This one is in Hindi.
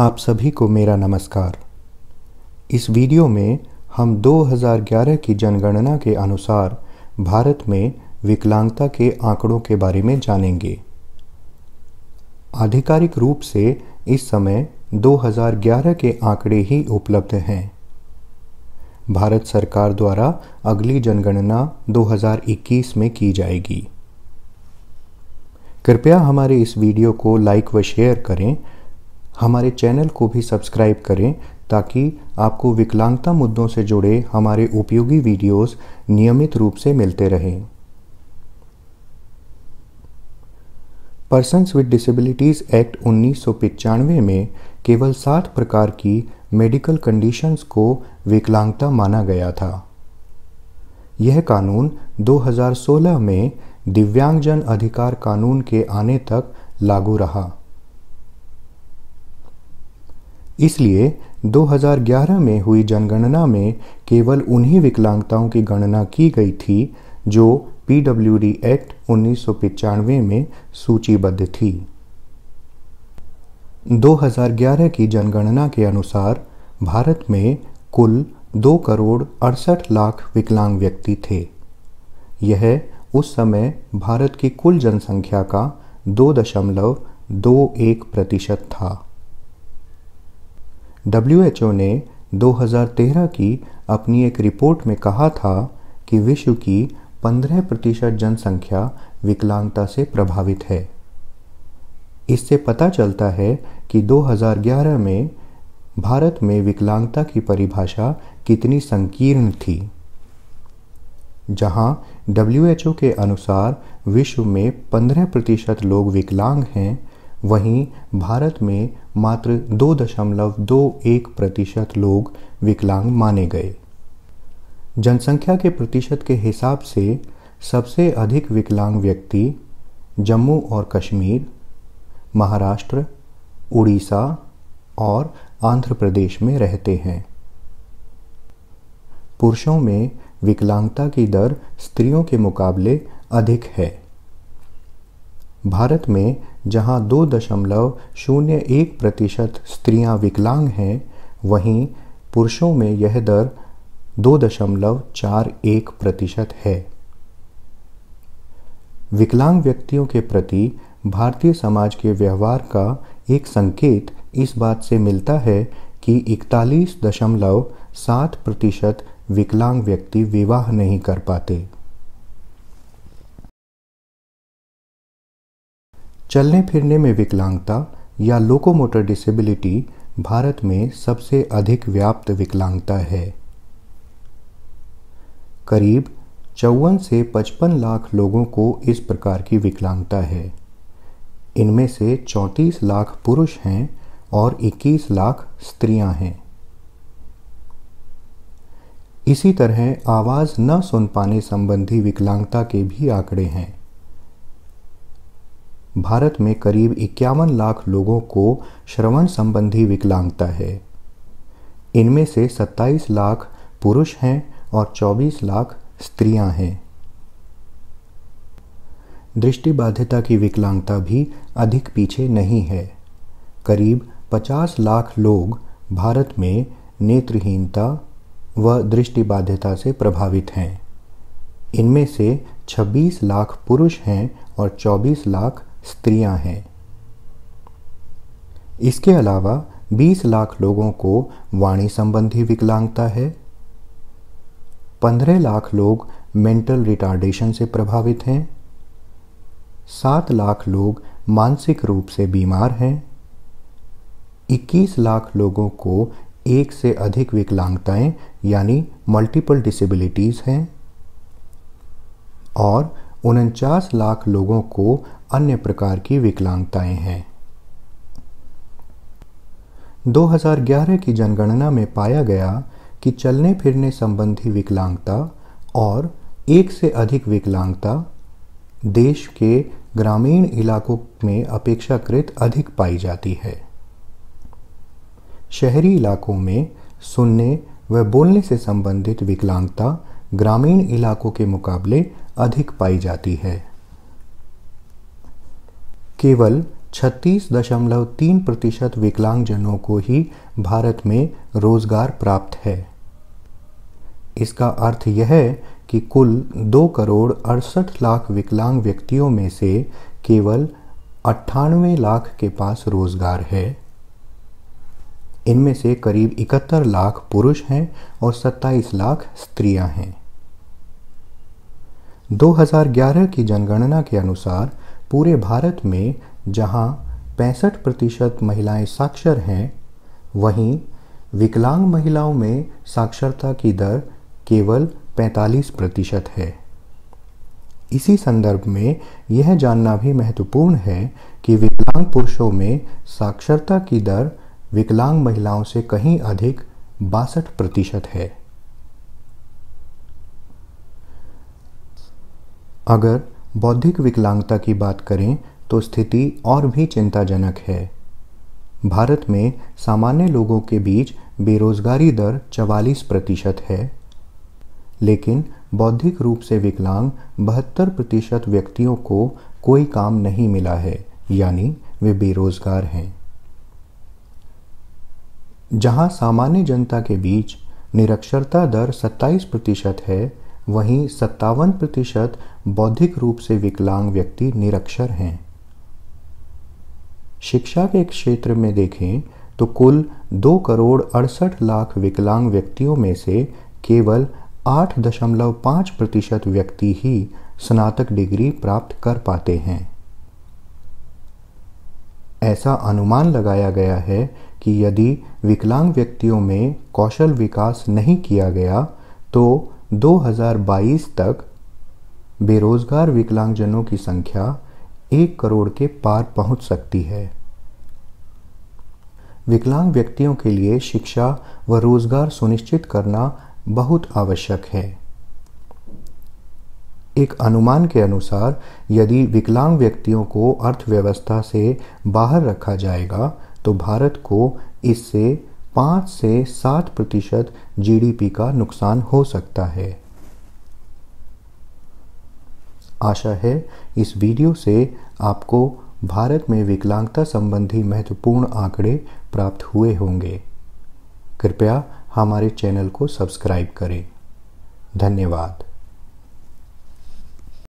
आप सभी को मेरा नमस्कार इस वीडियो में हम 2011 की जनगणना के अनुसार भारत में विकलांगता के आंकड़ों के बारे में जानेंगे आधिकारिक रूप से इस समय 2011 के आंकड़े ही उपलब्ध हैं भारत सरकार द्वारा अगली जनगणना 2021 में की जाएगी कृपया हमारे इस वीडियो को लाइक व शेयर करें हमारे चैनल को भी सब्सक्राइब करें ताकि आपको विकलांगता मुद्दों से जुड़े हमारे उपयोगी वीडियोस नियमित रूप से मिलते रहें पर्सनस विद डिसेबिलिटीज़ एक्ट उन्नीस में केवल सात प्रकार की मेडिकल कंडीशंस को विकलांगता माना गया था यह कानून 2016 में दिव्यांगजन अधिकार कानून के आने तक लागू रहा इसलिए 2011 में हुई जनगणना में केवल उन्हीं विकलांगताओं की गणना की गई थी जो पीडब्ल्यूडी एक्ट उन्नीस में सूचीबद्ध थी 2011 की जनगणना के अनुसार भारत में कुल दो करोड़ अड़सठ लाख विकलांग व्यक्ति थे यह उस समय भारत की कुल जनसंख्या का दो दशमलव दो एक प्रतिशत था डब्ल्यू ने 2013 की अपनी एक रिपोर्ट में कहा था कि विश्व की 15 प्रतिशत जनसंख्या विकलांगता से प्रभावित है इससे पता चलता है कि 2011 में भारत में विकलांगता की परिभाषा कितनी संकीर्ण थी जहां डब्ल्यू के अनुसार विश्व में 15 प्रतिशत लोग विकलांग हैं वहीं भारत में मात्र दो दशमलव दो एक प्रतिशत लोग विकलांग माने गए जनसंख्या के प्रतिशत के हिसाब से सबसे अधिक विकलांग व्यक्ति जम्मू और कश्मीर महाराष्ट्र उड़ीसा और आंध्र प्रदेश में रहते हैं पुरुषों में विकलांगता की दर स्त्रियों के मुकाबले अधिक है भारत में जहां दो दशमलव शून्य एक प्रतिशत स्त्रियां विकलांग हैं वहीं पुरुषों में यह दर दो दशमलव चार एक प्रतिशत है विकलांग व्यक्तियों के प्रति भारतीय समाज के व्यवहार का एक संकेत इस बात से मिलता है कि इकतालीस दशमलव सात प्रतिशत विकलांग व्यक्ति विवाह नहीं कर पाते चलने फिरने में विकलांगता या लोकोमोटर डिसेबिलिटी भारत में सबसे अधिक व्याप्त विकलांगता है करीब चौवन से पचपन लाख लोगों को इस प्रकार की विकलांगता है इनमें से चौंतीस लाख पुरुष हैं और इक्कीस लाख स्त्रियां हैं इसी तरह आवाज़ न सुन पाने संबंधी विकलांगता के भी आंकड़े हैं भारत में करीब इक्यावन लाख लोगों को श्रवण संबंधी विकलांगता है इनमें से 27 लाख पुरुष हैं और 24 लाख स्त्रियां हैं दृष्टिबाध्यता की विकलांगता भी अधिक पीछे नहीं है करीब 50 लाख लोग भारत में नेत्रहीनता व दृष्टिबाध्यता से प्रभावित हैं इनमें से 26 लाख पुरुष हैं और 24 लाख स्त्रियां हैं इसके अलावा 20 लाख लोगों को वाणी संबंधी विकलांगता है 15 लाख लोग मेंटल रिटार्डेशन से प्रभावित हैं 7 लाख लोग मानसिक रूप से बीमार हैं 21 लाख लोगों को एक से अधिक विकलांगताएं यानी मल्टीपल डिसेबिलिटीज़ हैं और उनचास लाख लोगों को अन्य प्रकार की विकलांगताएं हैं 2011 की जनगणना में पाया गया कि चलने फिरने संबंधी विकलांगता और एक से अधिक विकलांगता देश के ग्रामीण इलाकों में अपेक्षाकृत अधिक पाई जाती है शहरी इलाकों में सुनने व बोलने से संबंधित विकलांगता ग्रामीण इलाकों के मुकाबले अधिक पाई जाती है केवल 36.3 प्रतिशत विकलांगजनों को ही भारत में रोजगार प्राप्त है इसका अर्थ यह है कि कुल दो करोड़ अड़सठ लाख विकलांग व्यक्तियों में से केवल अट्ठानवे लाख के पास रोजगार है इनमें से करीब इकहत्तर लाख पुरुष हैं और 27 लाख स्त्रियां हैं 2011 की जनगणना के अनुसार पूरे भारत में जहां पैंसठ प्रतिशत महिलाएँ साक्षर हैं वहीं विकलांग महिलाओं में साक्षरता की दर केवल 45 प्रतिशत है इसी संदर्भ में यह जानना भी महत्वपूर्ण है कि विकलांग पुरुषों में साक्षरता की दर विकलांग महिलाओं से कहीं अधिक बासठ प्रतिशत है अगर बौद्धिक विकलांगता की बात करें तो स्थिति और भी चिंताजनक है भारत में सामान्य लोगों के बीच बेरोजगारी दर 44 प्रतिशत है लेकिन बौद्धिक रूप से विकलांग बहत्तर प्रतिशत व्यक्तियों को कोई काम नहीं मिला है यानी वे बेरोजगार हैं जहां सामान्य जनता के बीच निरक्षरता दर 27 प्रतिशत है वहीं सत्तावन प्रतिशत बौद्धिक रूप से विकलांग व्यक्ति निरक्षर हैं शिक्षा के क्षेत्र में देखें तो कुल दो करोड़ अड़सठ लाख विकलांग व्यक्तियों में से केवल आठ दशमलव पाँच प्रतिशत व्यक्ति ही स्नातक डिग्री प्राप्त कर पाते हैं ऐसा अनुमान लगाया गया है कि यदि विकलांग व्यक्तियों में कौशल विकास नहीं किया गया तो 2022 तक बेरोजगार विकलांगजनों की संख्या एक करोड़ के पार पहुंच सकती है विकलांग व्यक्तियों के लिए शिक्षा व रोजगार सुनिश्चित करना बहुत आवश्यक है एक अनुमान के अनुसार यदि विकलांग व्यक्तियों को अर्थव्यवस्था से बाहर रखा जाएगा तो भारत को इससे पाँच से सात प्रतिशत जीडीपी का नुकसान हो सकता है आशा है इस वीडियो से आपको भारत में विकलांगता संबंधी महत्वपूर्ण आंकड़े प्राप्त हुए होंगे कृपया हमारे चैनल को सब्सक्राइब करें धन्यवाद